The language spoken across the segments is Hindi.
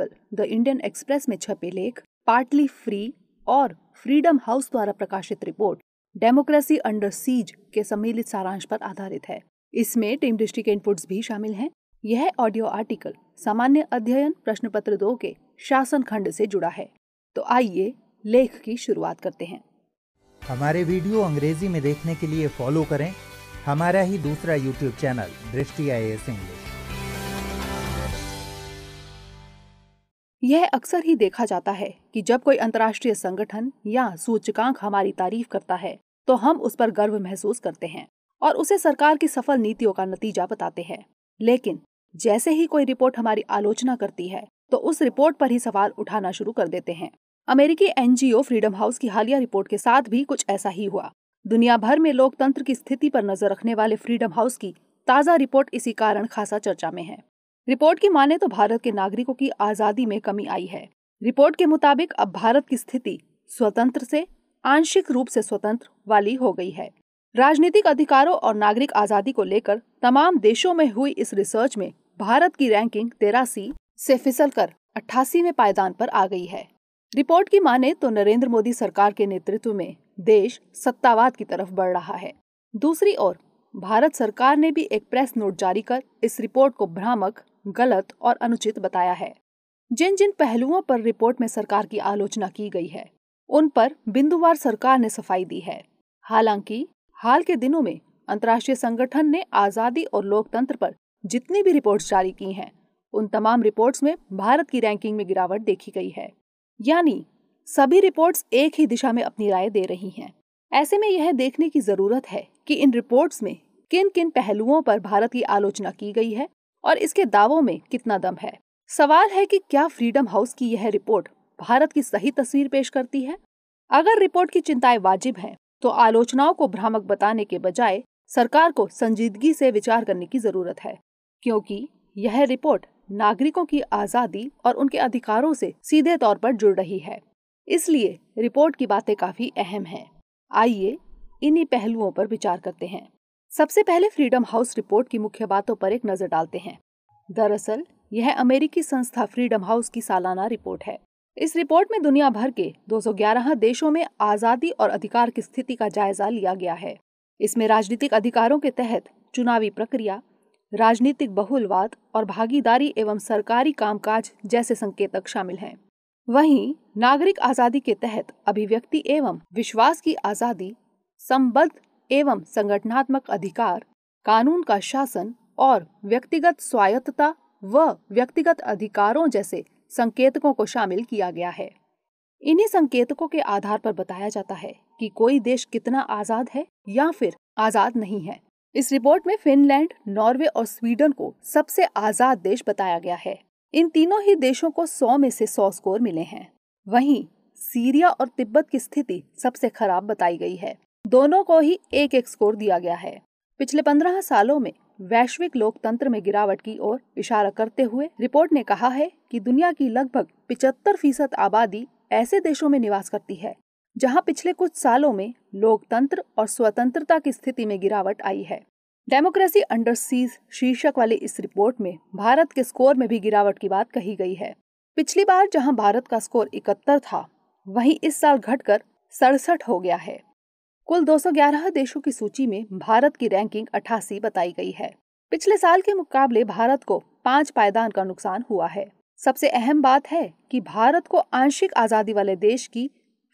आर्टिकल द इंडियन एक्सप्रेस में छपे लेख पार्टली फ्री और फ्रीडम हाउस द्वारा प्रकाशित रिपोर्ट डेमोक्रेसी अंडर सीज के सम्मिलित सारांश पर आधारित है इसमें टीम दृष्टि के इनपुट्स भी शामिल हैं यह ऑडियो आर्टिकल सामान्य अध्ययन प्रश्न पत्र दो के शासन खंड से जुड़ा है तो आइए लेख की शुरुआत करते हैं हमारे वीडियो अंग्रेजी में देखने के लिए फॉलो करें हमारा ही दूसरा यूट्यूब चैनल दृष्टि आई एस इंग्लिश यह अक्सर ही देखा जाता है कि जब कोई अंतर्राष्ट्रीय संगठन या सूचकांक हमारी तारीफ करता है तो हम उस पर गर्व महसूस करते हैं और उसे सरकार की सफल नीतियों का नतीजा बताते हैं लेकिन जैसे ही कोई रिपोर्ट हमारी आलोचना करती है तो उस रिपोर्ट पर ही सवाल उठाना शुरू कर देते हैं अमेरिकी एनजीओ फ्रीडम हाउस की हालिया रिपोर्ट के साथ भी कुछ ऐसा ही हुआ दुनिया भर में लोकतंत्र की स्थिति पर नजर रखने वाले फ्रीडम हाउस की ताज़ा रिपोर्ट इसी कारण खासा चर्चा में है रिपोर्ट की माने तो भारत के नागरिकों की आज़ादी में कमी आई है रिपोर्ट के मुताबिक अब भारत की स्थिति स्वतंत्र से आंशिक रूप से स्वतंत्र वाली हो गई है राजनीतिक अधिकारों और नागरिक आज़ादी को लेकर तमाम देशों में हुई इस रिसर्च में भारत की रैंकिंग तेरासी से फिसल कर अट्ठासीवे पायदान पर आ गई है रिपोर्ट की माने तो नरेंद्र मोदी सरकार के नेतृत्व में देश सत्तावाद की तरफ बढ़ रहा है दूसरी ओर भारत सरकार ने भी एक प्रेस नोट जारी कर इस रिपोर्ट को भ्रामक गलत और अनुचित बताया है जिन जिन पहलुओं पर रिपोर्ट में सरकार की आलोचना की गई है उन पर बिंदुवार सरकार ने सफाई दी है हालांकि हाल के दिनों में अंतर्राष्ट्रीय संगठन ने आज़ादी और लोकतंत्र पर जितनी भी रिपोर्ट्स जारी की हैं उन तमाम रिपोर्ट्स में भारत की रैंकिंग में गिरावट देखी गई है यानी सभी रिपोर्ट्स एक ही दिशा में अपनी राय दे रही हैं ऐसे में यह देखने की ज़रूरत है कि इन रिपोर्ट्स में किन किन पहलुओं पर भारत की आलोचना की गई है और इसके दावों में कितना दम है सवाल है कि क्या फ्रीडम हाउस की यह रिपोर्ट भारत की सही तस्वीर पेश करती है अगर रिपोर्ट की चिंताएं वाजिब हैं, तो आलोचनाओं को भ्रामक बताने के बजाय सरकार को संजीदगी से विचार करने की जरूरत है क्योंकि यह रिपोर्ट नागरिकों की आज़ादी और उनके अधिकारों से सीधे तौर पर जुड़ रही है इसलिए रिपोर्ट की बातें काफी अहम हैं। आइए इन्हीं पहलुओं पर विचार करते हैं सबसे पहले फ्रीडम हाउस रिपोर्ट की मुख्य बातों पर एक नजर डालते हैं दरअसल यह अमेरिकी संस्था फ्रीडम हाउस की सालाना रिपोर्ट है इस रिपोर्ट में दुनिया भर के 211 देशों में आज़ादी और अधिकार की स्थिति का जायजा लिया गया है इसमें राजनीतिक अधिकारों के तहत चुनावी प्रक्रिया राजनीतिक बहुलवाद और भागीदारी एवं सरकारी कामकाज जैसे संकेतक शामिल हैं वहीं नागरिक आज़ादी के तहत अभिव्यक्ति एवं विश्वास की आज़ादी संबद्ध एवं संगठनात्मक अधिकार कानून का शासन और व्यक्तिगत स्वायत्तता व व्यक्तिगत अधिकारों जैसे संकेतकों को शामिल किया गया है इन्हीं संकेतकों के आधार पर बताया जाता है कि कोई देश कितना आजाद है या फिर आजाद नहीं है इस रिपोर्ट में फिनलैंड नॉर्वे और स्वीडन को सबसे आजाद देश बताया गया है इन तीनों ही देशों को 100 में से 100 स्कोर मिले हैं वहीं सीरिया और तिब्बत की स्थिति सबसे खराब बताई गई है दोनों को ही एक एक स्कोर दिया गया है पिछले पंद्रह सालों में वैश्विक लोकतंत्र में गिरावट की ओर इशारा करते हुए रिपोर्ट ने कहा है कि दुनिया की लगभग 75 फीसद आबादी ऐसे देशों में निवास करती है जहां पिछले कुछ सालों में लोकतंत्र और स्वतंत्रता की स्थिति में गिरावट आई है डेमोक्रेसी अंडर सीज शीर्षक वाले इस रिपोर्ट में भारत के स्कोर में भी गिरावट की बात कही गई है पिछली बार जहां भारत का स्कोर इकहत्तर था वहीं इस साल घटकर सड़सठ हो गया है कुल 211 देशों की सूची में भारत की रैंकिंग 88 बताई गई है पिछले साल के मुकाबले भारत को पाँच पायदान का नुकसान हुआ है सबसे अहम बात है कि भारत को आंशिक आजादी वाले देश की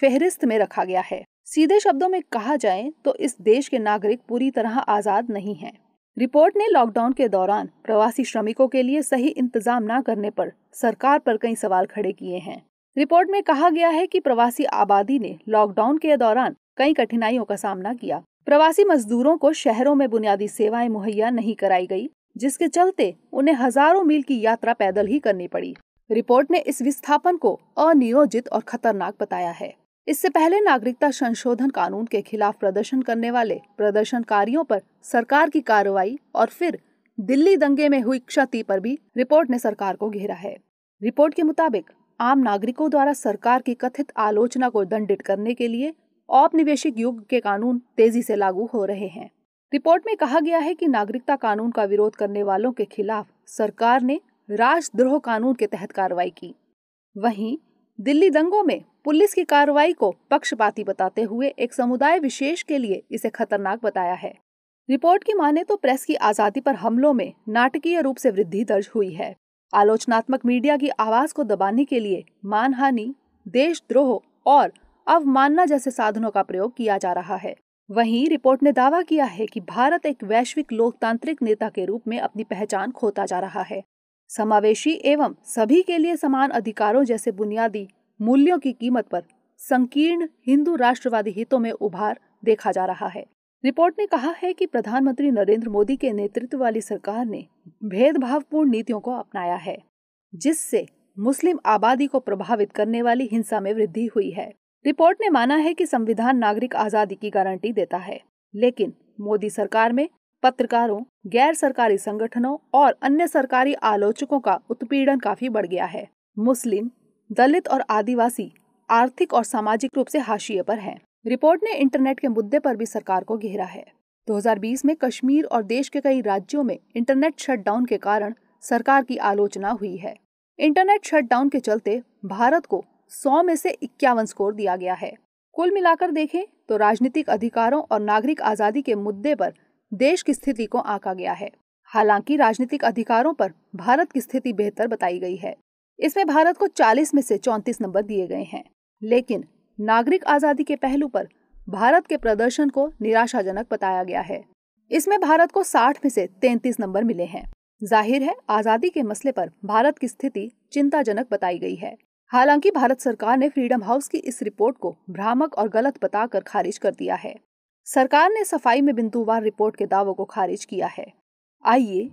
फेहरिस्त में रखा गया है सीधे शब्दों में कहा जाए तो इस देश के नागरिक पूरी तरह आजाद नहीं हैं। रिपोर्ट ने लॉकडाउन के दौरान प्रवासी श्रमिकों के लिए सही इंतजाम न करने पर सरकार पर कई सवाल खड़े किए हैं रिपोर्ट में कहा गया है कि प्रवासी आबादी ने लॉकडाउन के दौरान कई कठिनाइयों का सामना किया प्रवासी मजदूरों को शहरों में बुनियादी सेवाएं मुहैया नहीं कराई गई जिसके चलते उन्हें हजारों मील की यात्रा पैदल ही करनी पड़ी रिपोर्ट ने इस विस्थापन को अनियोजित और खतरनाक बताया है इससे पहले नागरिकता संशोधन कानून के खिलाफ प्रदर्शन करने वाले प्रदर्शनकारियों पर सरकार की कार्रवाई और फिर दिल्ली दंगे में हुई क्षति पर भी रिपोर्ट ने सरकार को घेरा है रिपोर्ट के मुताबिक आम नागरिकों द्वारा सरकार की कथित आलोचना को दंडित करने के लिए औपनिवेशिक युग के कानून तेजी से लागू हो रहे हैं रिपोर्ट में कहा गया है कि नागरिकता कानून का विरोध करने वालों के खिलाफ सरकार ने राजद्रोह कानून के तहत कार्रवाई की वहीं दिल्ली दंगों में पुलिस की कार्रवाई को पक्षपाती बताते हुए एक समुदाय विशेष के लिए इसे खतरनाक बताया है रिपोर्ट की माने तो प्रेस की आजादी पर हमलों में नाटकीय रूप से वृद्धि दर्ज हुई है आलोचनात्मक मीडिया की आवाज को दबाने के लिए मानहानि देशद्रोह और अवमानना जैसे साधनों का प्रयोग किया जा रहा है वहीं रिपोर्ट ने दावा किया है कि भारत एक वैश्विक लोकतांत्रिक नेता के रूप में अपनी पहचान खोता जा रहा है समावेशी एवं सभी के लिए समान अधिकारों जैसे बुनियादी मूल्यों की कीमत पर संकीर्ण हिंदू राष्ट्रवादी हितों में उभार देखा जा रहा है रिपोर्ट ने कहा है कि प्रधानमंत्री नरेंद्र मोदी के नेतृत्व वाली सरकार ने भेदभावपूर्ण नीतियों को अपनाया है जिससे मुस्लिम आबादी को प्रभावित करने वाली हिंसा में वृद्धि हुई है रिपोर्ट ने माना है कि संविधान नागरिक आजादी की गारंटी देता है लेकिन मोदी सरकार में पत्रकारों गैर सरकारी संगठनों और अन्य सरकारी आलोचकों का उत्पीड़न काफी बढ़ गया है मुस्लिम दलित और आदिवासी आर्थिक और सामाजिक रूप से हाशिए पर हैं। रिपोर्ट ने इंटरनेट के मुद्दे पर भी सरकार को घेरा है 2020 में कश्मीर और देश के कई राज्यों में इंटरनेट शटडाउन के कारण सरकार की आलोचना हुई है इंटरनेट शटडाउन के चलते भारत को सौ में से इक्यावन स्कोर दिया गया है कुल मिलाकर देखें तो राजनीतिक अधिकारों और नागरिक आजादी के मुद्दे पर देश की स्थिति को आंका गया है हालांकि राजनीतिक अधिकारों पर भारत की स्थिति बेहतर बताई गई है इसमें भारत को 40 में से 34 नंबर दिए गए हैं लेकिन नागरिक आजादी के पहलू पर भारत के प्रदर्शन को निराशाजनक बताया गया है इसमें भारत को 60 में से 33 नंबर मिले हैं जाहिर है आजादी के मसले पर भारत की स्थिति चिंताजनक बताई गई है हालांकि भारत सरकार ने फ्रीडम हाउस की इस रिपोर्ट को भ्रामक और गलत बताकर खारिज कर दिया है सरकार ने सफाई में बिंदुवार रिपोर्ट के दावों को खारिज किया है आइए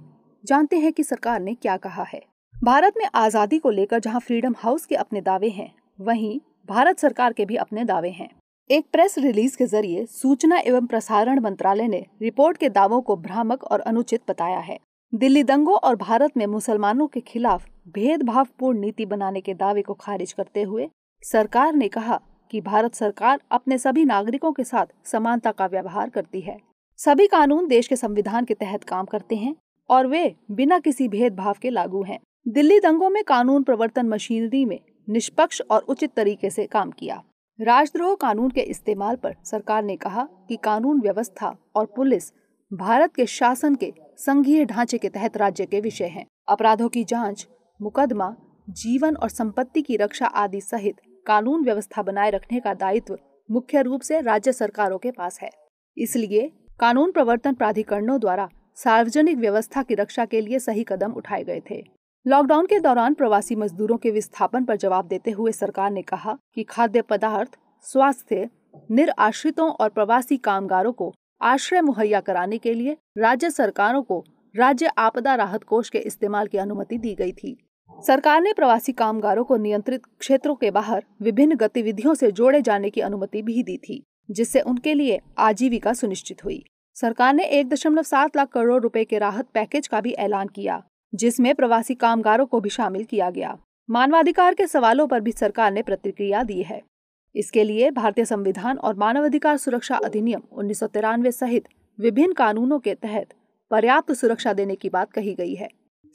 जानते हैं कि सरकार ने क्या कहा है भारत में आज़ादी को लेकर जहां फ्रीडम हाउस के अपने दावे हैं वहीं भारत सरकार के भी अपने दावे हैं एक प्रेस रिलीज के जरिए सूचना एवं प्रसारण मंत्रालय ने रिपोर्ट के दावों को भ्रामक और अनुचित बताया है दिल्ली दंगों और भारत में मुसलमानों के खिलाफ भेदभावपूर्ण नीति बनाने के दावे को खारिज करते हुए सरकार ने कहा कि भारत सरकार अपने सभी नागरिकों के साथ समानता का व्यवहार करती है सभी कानून देश के संविधान के तहत काम करते हैं और वे बिना किसी भेदभाव के लागू हैं दिल्ली दंगों में कानून प्रवर्तन मशीनरी में निष्पक्ष और उचित तरीके से काम किया राजद्रोह कानून के इस्तेमाल पर सरकार ने कहा कि कानून व्यवस्था और पुलिस भारत के शासन के संघीय ढांचे के तहत राज्य के विषय हैं अपराधों की जांच मुकदमा जीवन और संपत्ति की रक्षा आदि सहित कानून व्यवस्था बनाए रखने का दायित्व मुख्य रूप से राज्य सरकारों के पास है इसलिए कानून प्रवर्तन प्राधिकरणों द्वारा सार्वजनिक व्यवस्था की रक्षा के लिए सही कदम उठाए गए थे लॉकडाउन के दौरान प्रवासी मजदूरों के विस्थापन पर जवाब देते हुए सरकार ने कहा कि खाद्य पदार्थ स्वास्थ्य निराश्रितों और प्रवासी कामगारों को आश्रय मुहैया कराने के लिए राज्य सरकारों को राज्य आपदा राहत कोष के इस्तेमाल की अनुमति दी गई थी सरकार ने प्रवासी कामगारों को नियंत्रित क्षेत्रों के बाहर विभिन्न गतिविधियों से जोड़े जाने की अनुमति भी दी थी जिससे उनके लिए आजीविका सुनिश्चित हुई सरकार ने एक दशमलव सात लाख करोड़ रुपए के राहत पैकेज का भी ऐलान किया जिसमें प्रवासी कामगारों को भी शामिल किया गया मानवाधिकार के सवालों पर भी सरकार ने प्रतिक्रिया दी है इसके लिए भारतीय संविधान और मानवाधिकार सुरक्षा अधिनियम उन्नीस सहित विभिन्न कानूनों के तहत पर्याप्त सुरक्षा देने की बात कही गई है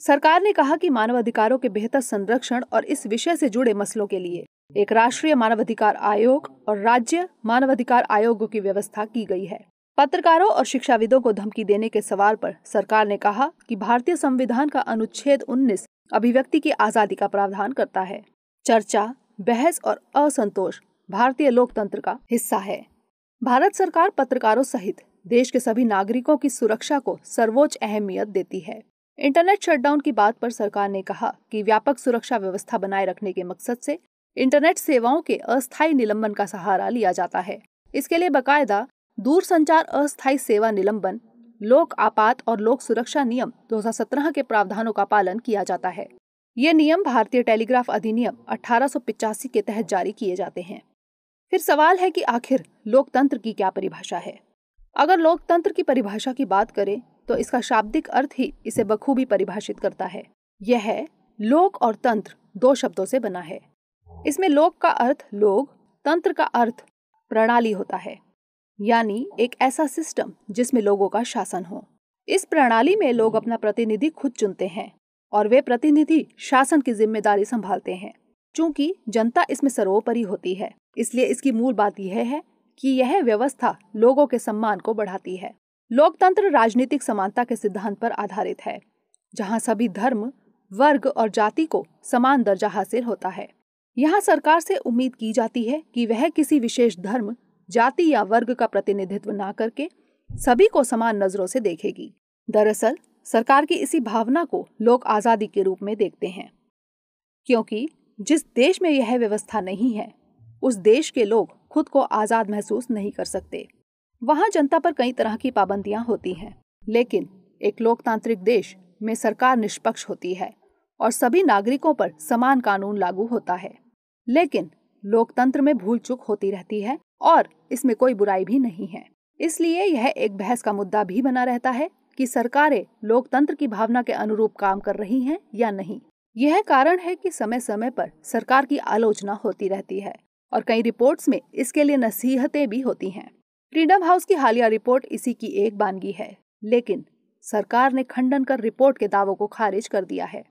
सरकार ने कहा कि मानवाधिकारों के बेहतर संरक्षण और इस विषय से जुड़े मसलों के लिए एक राष्ट्रीय मानवाधिकार आयोग और राज्य मानवाधिकार आयोगों की व्यवस्था की गई है पत्रकारों और शिक्षाविदों को धमकी देने के सवाल पर सरकार ने कहा कि भारतीय संविधान का अनुच्छेद 19 अभिव्यक्ति की आजादी का प्रावधान करता है चर्चा बहस और असंतोष भारतीय लोकतंत्र का हिस्सा है भारत सरकार पत्रकारों सहित देश के सभी नागरिकों की सुरक्षा को सर्वोच्च अहमियत देती है इंटरनेट शटडाउन की बात पर सरकार ने कहा कि व्यापक सुरक्षा व्यवस्था बनाए रखने के मकसद से इंटरनेट सेवाओं के अस्थायी निलंबन का सहारा लिया जाता है इसके लिए बकायदा संचार अस्थायी सेवा निलंबन लोक आपात और लोक सुरक्षा नियम 2017 के प्रावधानों का पालन किया जाता है ये नियम भारतीय टेलीग्राफ अधिनियम अठारह के तहत जारी किए जाते हैं फिर सवाल है कि आखिर लोकतंत्र की क्या परिभाषा है अगर लोकतंत्र की परिभाषा की बात करें तो इसका शाब्दिक अर्थ ही इसे बखूबी परिभाषित करता है यह है लोक और तंत्र दो शब्दों से बना है इसमें लोक का अर्थ लोग तंत्र का अर्थ प्रणाली होता है यानी एक ऐसा सिस्टम जिसमें लोगों का शासन हो इस प्रणाली में लोग अपना प्रतिनिधि खुद चुनते हैं और वे प्रतिनिधि शासन की जिम्मेदारी संभालते हैं चूंकि जनता इसमें सर्वोपरि होती है इसलिए इसकी मूल बात यह है कि यह व्यवस्था लोगों के सम्मान को बढ़ाती है लोकतंत्र राजनीतिक समानता के सिद्धांत पर आधारित है जहां सभी धर्म वर्ग और जाति को समान दर्जा हासिल होता है यहाँ सरकार से उम्मीद की जाती है कि वह किसी विशेष धर्म जाति या वर्ग का प्रतिनिधित्व न करके सभी को समान नजरों से देखेगी दरअसल सरकार की इसी भावना को लोग आज़ादी के रूप में देखते हैं क्योंकि जिस देश में यह व्यवस्था नहीं है उस देश के लोग खुद को आज़ाद महसूस नहीं कर सकते वहाँ जनता पर कई तरह की पाबंदियाँ होती हैं लेकिन एक लोकतांत्रिक देश में सरकार निष्पक्ष होती है और सभी नागरिकों पर समान कानून लागू होता है लेकिन लोकतंत्र में भूल चूक होती रहती है और इसमें कोई बुराई भी नहीं है इसलिए यह एक बहस का मुद्दा भी बना रहता है कि सरकारें लोकतंत्र की भावना के अनुरूप काम कर रही हैं या नहीं यह कारण है कि समय समय पर सरकार की आलोचना होती रहती है और कई रिपोर्ट्स में इसके लिए नसीहतें भी होती हैं फ्रीडम हाउस की हालिया रिपोर्ट इसी की एक बानगी है लेकिन सरकार ने खंडन कर रिपोर्ट के दावों को खारिज कर दिया है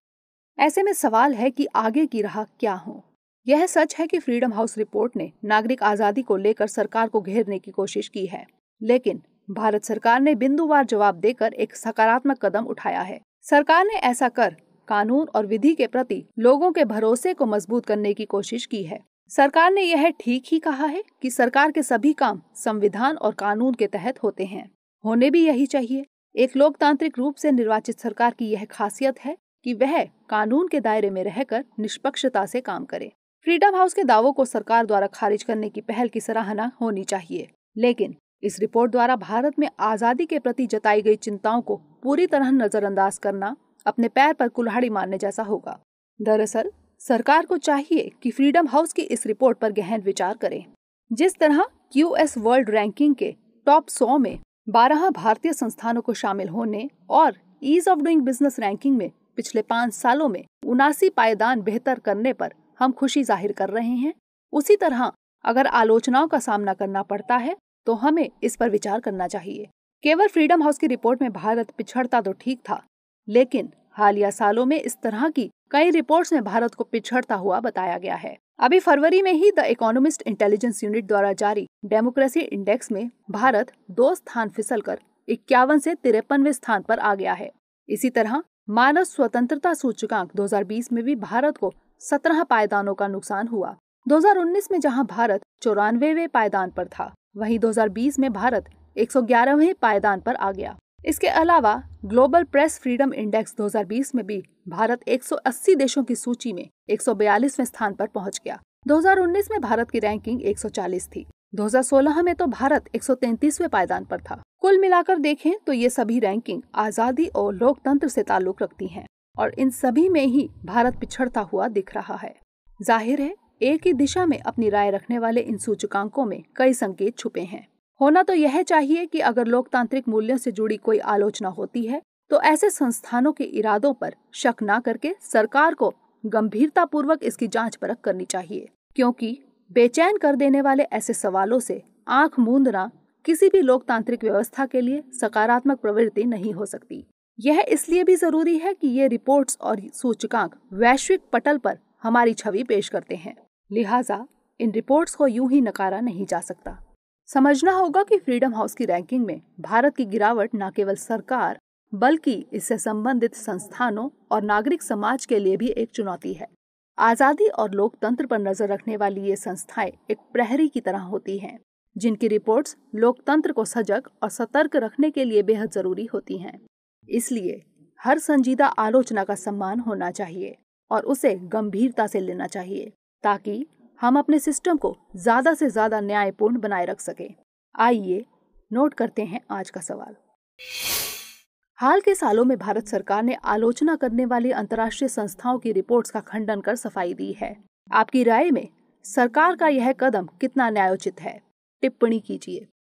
ऐसे में सवाल है कि आगे की राह क्या हो यह सच है कि फ्रीडम हाउस रिपोर्ट ने नागरिक आज़ादी को लेकर सरकार को घेरने की कोशिश की है लेकिन भारत सरकार ने बिंदुवार जवाब देकर एक सकारात्मक कदम उठाया है सरकार ने ऐसा कर कानून और विधि के प्रति लोगों के भरोसे को मजबूत करने की कोशिश की है सरकार ने यह ठीक ही कहा है कि सरकार के सभी काम संविधान और कानून के तहत होते हैं होने भी यही चाहिए एक लोकतांत्रिक रूप से निर्वाचित सरकार की यह खासियत है कि वह कानून के दायरे में रहकर निष्पक्षता से काम करे फ्रीडम हाउस के दावों को सरकार द्वारा खारिज करने की पहल की सराहना होनी चाहिए लेकिन इस रिपोर्ट द्वारा भारत में आजादी के प्रति जताई गई चिंताओं को पूरी तरह नजरअंदाज करना अपने पैर पर कुल्हाड़ी मारने जैसा होगा दरअसल सरकार को चाहिए कि फ्रीडम हाउस की इस रिपोर्ट पर गहन विचार करें जिस तरह यूएस वर्ल्ड रैंकिंग के टॉप सौ में बारह भारतीय संस्थानों को शामिल होने और ease of doing business ranking में पिछले पाँच सालों में उनासी पायदान बेहतर करने पर हम खुशी जाहिर कर रहे हैं उसी तरह अगर आलोचनाओं का सामना करना पड़ता है तो हमें इस पर विचार करना चाहिए केवल फ्रीडम हाउस की रिपोर्ट में भारत पिछड़ता तो ठीक था लेकिन हालिया सालों में इस तरह की कई रिपोर्ट्स में भारत को पिछड़ता हुआ बताया गया है अभी फरवरी में ही द इकोनॉमिस्ट इंटेलिजेंस यूनिट द्वारा जारी डेमोक्रेसी इंडेक्स में भारत दो स्थान फिसल कर इक्यावन ऐसी तिरपनवे स्थान पर आ गया है इसी तरह मानव स्वतंत्रता सूचकांक 2020 में भी भारत को सत्रह पायदानों का नुकसान हुआ 2019 में जहां भारत चौरानवेवे पायदान पर था वहीं 2020 में भारत 111वें पायदान पर आ गया इसके अलावा ग्लोबल प्रेस फ्रीडम इंडेक्स 2020 में भी भारत 180 देशों की सूची में 142वें स्थान पर पहुंच गया 2019 में भारत की रैंकिंग 140 थी 2016 में तो भारत 133वें पायदान पर था कुल मिलाकर देखें तो ये सभी रैंकिंग आजादी और लोकतंत्र से ताल्लुक रखती हैं और इन सभी में ही भारत पिछड़ता हुआ दिख रहा है जाहिर है एक ही दिशा में अपनी राय रखने वाले इन सूचकांकों में कई संकेत छुपे हैं होना तो यह चाहिए कि अगर लोकतांत्रिक मूल्यों से जुड़ी कोई आलोचना होती है तो ऐसे संस्थानों के इरादों पर शक न करके सरकार को गंभीरता पूर्वक इसकी जांच परख करनी चाहिए क्योंकि बेचैन कर देने वाले ऐसे सवालों से आंख मूंदना किसी भी लोकतांत्रिक व्यवस्था के लिए सकारात्मक प्रवृत्ति नहीं हो सकती यह इसलिए भी जरूरी है कि ये रिपोर्ट्स और सूचकांक वैश्विक पटल पर हमारी छवि पेश करते हैं लिहाजा इन रिपोर्ट्स को यूं ही नकारा नहीं जा सकता समझना होगा कि फ्रीडम हाउस की रैंकिंग में भारत की गिरावट न केवल सरकार बल्कि इससे संबंधित संस्थानों और नागरिक समाज के लिए भी एक चुनौती है आजादी और लोकतंत्र पर नजर रखने वाली ये संस्थाएं एक प्रहरी की तरह होती हैं जिनकी रिपोर्ट्स लोकतंत्र को सजग और सतर्क रखने के लिए बेहद जरूरी होती हैं इसलिए हर संजीदा आलोचना का सम्मान होना चाहिए और उसे गंभीरता से लेना चाहिए ताकि हम अपने सिस्टम को ज़्यादा से ज़्यादा न्यायपूर्ण बनाए रख सके आइए नोट करते हैं आज का सवाल हाल के सालों में भारत सरकार ने आलोचना करने वाली अंतर्राष्ट्रीय संस्थाओं की रिपोर्ट्स का खंडन कर सफाई दी है आपकी राय में सरकार का यह कदम कितना न्यायोचित है टिप्पणी कीजिए